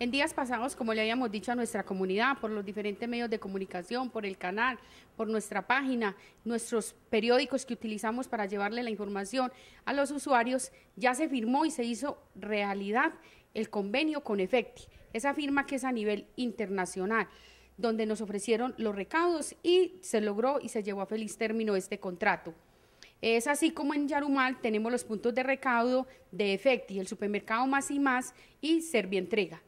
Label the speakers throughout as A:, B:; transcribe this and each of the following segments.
A: En días pasados, como le habíamos dicho a nuestra comunidad, por los diferentes medios de comunicación, por el canal, por nuestra página, nuestros periódicos que utilizamos para llevarle la información a los usuarios, ya se firmó y se hizo realidad el convenio con Efecti, esa firma que es a nivel internacional donde nos ofrecieron los recaudos y se logró y se llevó a feliz término este contrato. Es así como en Yarumal tenemos los puntos de recaudo de Efecti, el supermercado Más y Más y Servientrega.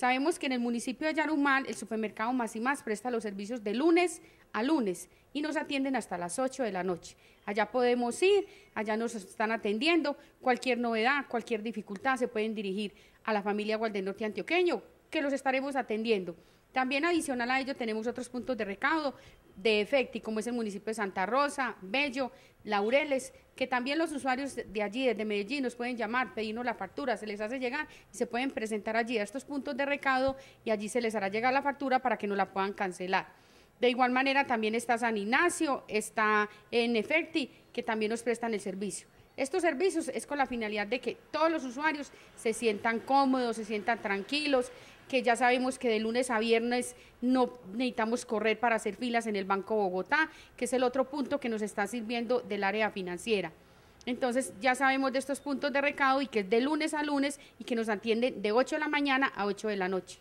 A: Sabemos que en el municipio de Yarumal el supermercado Más y Más presta los servicios de lunes a lunes y nos atienden hasta las 8 de la noche. Allá podemos ir, allá nos están atendiendo. Cualquier novedad, cualquier dificultad se pueden dirigir a la familia Gualdenorte Antioqueño, que los estaremos atendiendo. También adicional a ello tenemos otros puntos de recaudo de Efecti, como es el municipio de Santa Rosa, Bello, Laureles, que también los usuarios de allí, desde Medellín, nos pueden llamar, pedirnos la factura, se les hace llegar y se pueden presentar allí a estos puntos de recaudo y allí se les hará llegar la factura para que no la puedan cancelar. De igual manera también está San Ignacio, está en Efecti, que también nos prestan el servicio. Estos servicios es con la finalidad de que todos los usuarios se sientan cómodos, se sientan tranquilos, que ya sabemos que de lunes a viernes no necesitamos correr para hacer filas en el Banco Bogotá, que es el otro punto que nos está sirviendo del área financiera. Entonces ya sabemos de estos puntos de recado y que es de lunes a lunes y que nos atienden de 8 de la mañana a 8 de la noche.